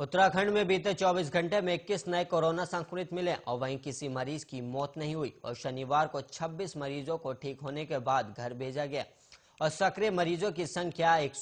उत्तराखंड में बीते 24 घंटे में इक्कीस नए कोरोना संक्रमित मिले और वहीं किसी मरीज की मौत नहीं हुई और शनिवार को 26 मरीजों को ठीक होने के बाद घर भेजा गया और सक्रिय मरीजों की संख्या एक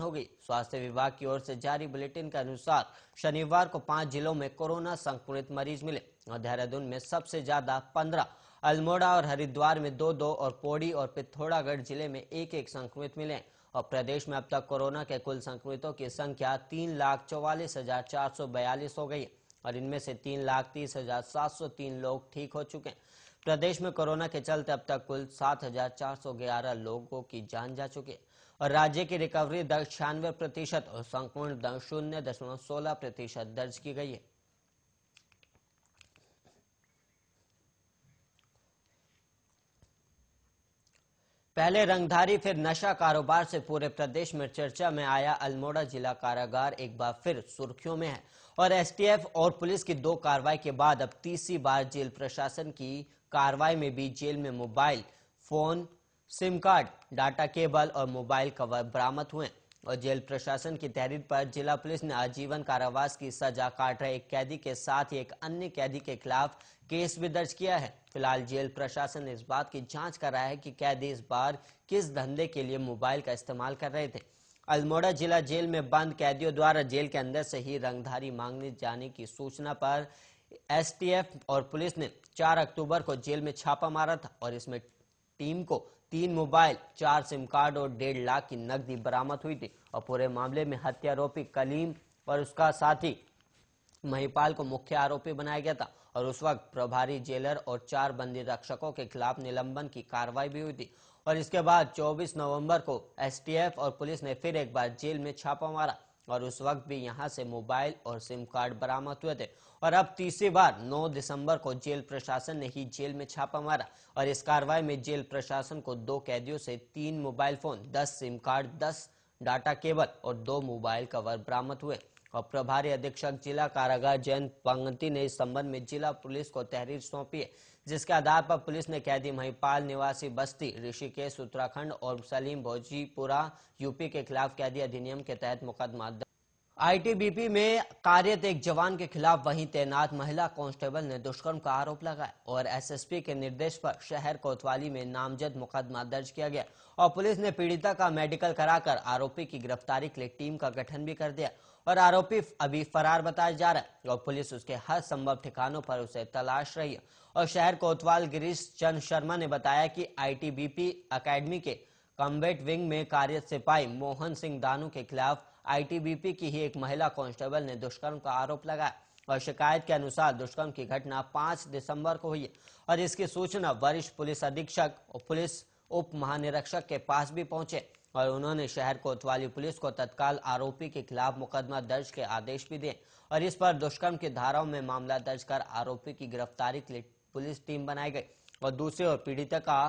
हो गई स्वास्थ्य विभाग की ओर से जारी बुलेटिन के अनुसार शनिवार को पांच जिलों में कोरोना संक्रमित मरीज मिले और देहरादून में सबसे ज्यादा पंद्रह अल्मोड़ा और हरिद्वार में दो दो और पौड़ी और पिथौरागढ़ जिले में एक एक संक्रमित मिले और प्रदेश में अब तक कोरोना के कुल संक्रमितों की संख्या तीन लाख चौवालीस हजार चार सौ बयालीस हो गई है और इनमें से तीन लाख तीस हजार सात सौ तीन लोग ठीक हो चुके हैं प्रदेश में कोरोना के चलते अब तक कुल सात हजार चार सौ ग्यारह लोगों की जान जा चुकी है और राज्य की रिकवरी दर छियानवे प्रतिशत और संक्रमण दर शून्य दशमलव सोलह प्रतिशत दर्ज की गई है पहले रंगधारी फिर नशा कारोबार से पूरे प्रदेश में चर्चा में आया अल्मोड़ा जिला कारागार एक बार फिर सुर्खियों में है और एसटीएफ और पुलिस की दो कार्रवाई के बाद अब तीसरी बार जेल प्रशासन की कार्रवाई में भी जेल में mobile phone SIM card data cable और मोबाइल कवर बरामद हुए हैं और जेल प्रशासन की तहरीर पर जिला पुलिस ने आजीवन कारावास की सजा काट रहे एक कैदी के साथ एक अन्य कैदी के खिलाफ केस भी दर्ज किया है फिलहाल जेल प्रशासन इस बात की जांच कर रहा है कि कैदी इस बार किस धंधे के लिए मोबाइल का इस्तेमाल कर रहे थे अल्मोड़ा जिला जेल में बंद कैदियों द्वारा जेल के अंदर से ही रंगधारी मांगने जाने की सूचना पर एस और पुलिस ने चार अक्टूबर को जेल में छापा मारा था और इसमें टीम को तीन मोबाइल चार सिम कार्ड और डेढ़ लाख की नकदी बरामद हुई थी और पूरे मामले में हत्यारोपी कलीम और उसका साथी महिपाल को मुख्य आरोपी बनाया गया था और उस वक्त प्रभारी जेलर और चार बंदी रक्षकों के खिलाफ निलंबन की कार्रवाई भी हुई थी और इसके बाद 24 नवंबर को एसटीएफ और पुलिस ने फिर एक बार जेल में छापा मारा और उस वक्त भी यहां से मोबाइल और सिम कार्ड बरामद हुए थे और अब तीसरी बार 9 दिसंबर को जेल प्रशासन ने ही जेल में छापा मारा और इस कार्रवाई में जेल प्रशासन को दो कैदियों से तीन मोबाइल फोन दस सिम कार्ड दस डाटा केबल और दो मोबाइल कवर बरामद हुए और प्रभारी अधीक्षक जिला कारागार जयंत पंगती ने इस संबंध में जिला पुलिस को तहरीर सौंपी है जिसके आधार पर पुलिस ने कैदी महिपाल निवासी बस्ती ऋषिकेश उत्तराखंड और सलीम भोजीपुरा यूपी के खिलाफ कैदी अधिनियम के तहत मुकदमा आईटीबीपी में कार्यरत एक जवान के खिलाफ वहीं तैनात महिला कांस्टेबल ने दुष्कर्म का आरोप लगाया और एसएसपी के निर्देश पर शहर कोतवाली में नामजद मुकदमा दर्ज किया गया और पुलिस ने पीड़िता का मेडिकल कराकर आरोपी की गिरफ्तारी के लिए टीम का गठन भी कर दिया और आरोपी अभी फरार बताया जा रहा है और पुलिस उसके हर संभव ठिकानों पर उसे तलाश रही है और शहर कोतवाल गिरीश चंद शर्मा ने बताया की आईटीबीपी अकेडमी के कॉम्बेट विंग में कार्यरत सिपाही मोहन सिंह दानू के खिलाफ आईटीबीपी की ही एक महिला कांस्टेबल ने दुष्कर्म का आरोप लगाया और शिकायत के अनुसार दुष्कर्म की घटना 5 दिसंबर को हुई और इसकी सूचना वरिष्ठ पुलिस अधीक्षक और पुलिस उप महानिरीक्षक के पास भी पहुंचे और उन्होंने शहर कोतवाली पुलिस को तत्काल आरोपी के खिलाफ मुकदमा दर्ज के आदेश भी दिए और इस पर दुष्कर्म की धाराओं में मामला दर्ज कर आरोपी की गिरफ्तारी के लिए पुलिस टीम बनाई गई और दूसरी ओर पीड़िता का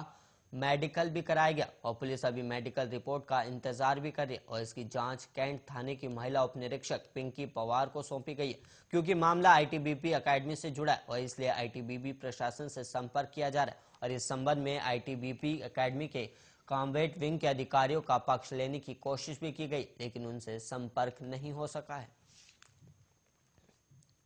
मेडिकल भी कराया गया और पुलिस अभी मेडिकल रिपोर्ट का इंतजार भी कर रही है और इसकी जांच कैंट थाने की महिला उप निरीक्षक पिंकी पवार को सौंपी गई है क्योंकि मामला आईटीबीपी एकेडमी से जुड़ा है और इसलिए आईटीबीपी प्रशासन से संपर्क किया जा रहा है और इस संबंध में आईटीबीपी अकेडमी के कॉम्बेट विंग के अधिकारियों का पक्ष लेने की कोशिश भी की गई लेकिन उनसे संपर्क नहीं हो सका है